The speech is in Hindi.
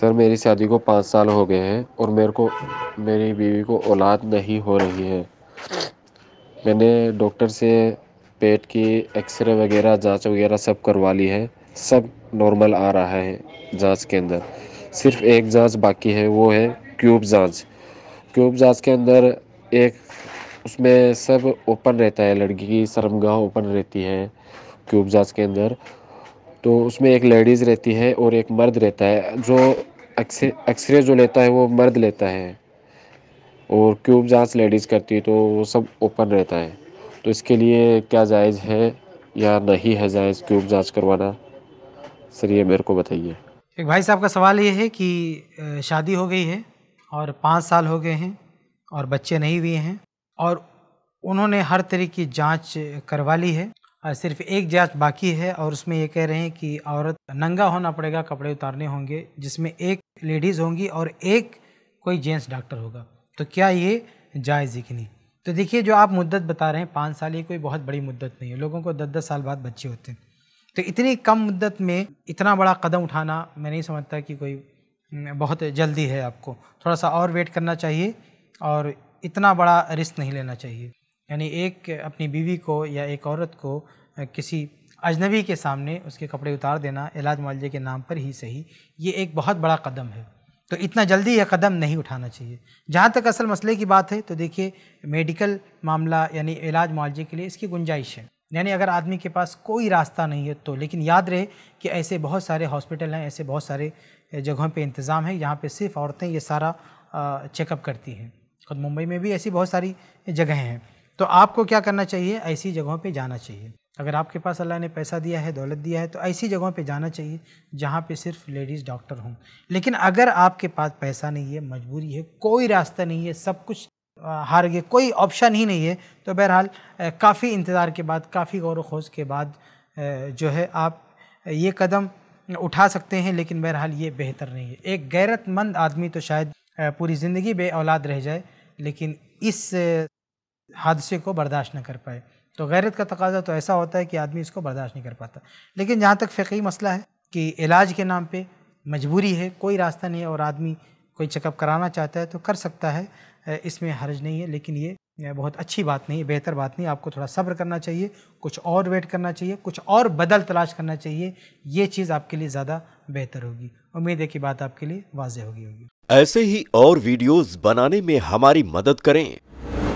सर मेरी शादी को पाँच साल हो गए हैं और मेरे को मेरी बीवी को औलाद नहीं हो रही है मैंने डॉक्टर से पेट की एक्सरे वगैरह जांच वगैरह सब करवा ली है सब नॉर्मल आ रहा है जांच के अंदर सिर्फ एक जांच बाकी है वो है क्यूब जांच क्यूब जांच के अंदर एक उसमें सब ओपन रहता है लड़की की शर्मगाह ओपन रहती है क्यूब जांच के अंदर तो उसमें एक लेडीज़ रहती है और एक मर्द रहता है जो एक्सरे जो लेता है वो मर्द लेता है और क्यूब जांच लेडीज़ करती है तो वो सब ओपन रहता है तो इसके लिए क्या जायज़ है या नहीं है जायज़ क्यूब जांच करवाना सर ये मेरे को बताइए एक भाई साहब का सवाल ये है कि शादी हो गई है और पाँच साल हो गए हैं और बच्चे नहीं हुए हैं और उन्होंने हर तरह की जांच करवा ली है सिर्फ एक जांच बाकी है और उसमें ये कह रहे हैं कि औरत नंगा होना पड़ेगा कपड़े उतारने होंगे जिसमें एक लेडीज़ होंगी और एक कोई जेंट्स डॉक्टर होगा तो क्या ये जायज़ है कि नहीं तो देखिए जो आप मुद्दत बता रहे हैं पाँच साल ये कोई बहुत बड़ी मुद्दत नहीं है लोगों को दस दस साल बाद बच्चे होते हैं तो इतनी कम मुद्दत में इतना बड़ा कदम उठाना मैं नहीं समझता कि कोई बहुत जल्दी है आपको थोड़ा सा और वेट करना चाहिए और इतना बड़ा रिस्क नहीं लेना चाहिए यानी एक अपनी बीवी को या एक औरत को किसी अजनबी के सामने उसके कपड़े उतार देना इलाज मुआवजे के नाम पर ही सही ये एक बहुत बड़ा कदम है तो इतना जल्दी यह कदम नहीं उठाना चाहिए जहाँ तक असल मसले की बात है तो देखिए मेडिकल मामला यानी इलाज मुआवजे के लिए इसकी गुंजाइश है यानी अगर आदमी के पास कोई रास्ता नहीं है तो लेकिन याद रहे कि ऐसे बहुत सारे हॉस्पिटल हैं ऐसे बहुत सारे जगहों पे इंतज़ाम है यहाँ पे सिर्फ औरतें ये सारा चेकअप करती हैं खुद मुंबई में भी ऐसी बहुत सारी जगहें हैं तो आपको क्या करना चाहिए ऐसी जगहों पे जाना चाहिए अगर आपके पास अल्लाह ने पैसा दिया है दौलत दिया है तो ऐसी जगहों पे जाना चाहिए जहाँ पे सिर्फ लेडीज़ डॉक्टर हों लेकिन अगर आपके पास पैसा नहीं है मजबूरी है कोई रास्ता नहीं है सब कुछ हार गए कोई ऑप्शन ही नहीं है तो बहरहाल काफ़ी इंतज़ार के बाद काफ़ी गौर खोज के बाद जो है आप ये कदम उठा सकते हैं लेकिन बहरहाल ये बेहतर नहीं है एक गैरतमंद आदमी तो शायद पूरी ज़िंदगी बे औलाद रह जाए लेकिन इस हादसे को बर्दाश्त न कर पाए तो गैरत का तकाजा तो ऐसा होता है कि आदमी इसको बर्दाश्त नहीं कर पाता लेकिन जहाँ तक फ़िकी मसला है कि इलाज के नाम पे मजबूरी है कोई रास्ता नहीं है और आदमी कोई चेकअप कराना चाहता है तो कर सकता है इसमें हर्ज नहीं है लेकिन ये बहुत अच्छी बात नहीं है बेहतर बात नहीं आपको थोड़ा सब्र करना चाहिए कुछ और वेट करना चाहिए कुछ और बदल तलाश करना चाहिए ये चीज़ आपके लिए ज़्यादा बेहतर होगी उम्मीद है कि बात आपके लिए वाजह होगी होगी ऐसे ही और वीडियोज़ बनाने में हमारी मदद करें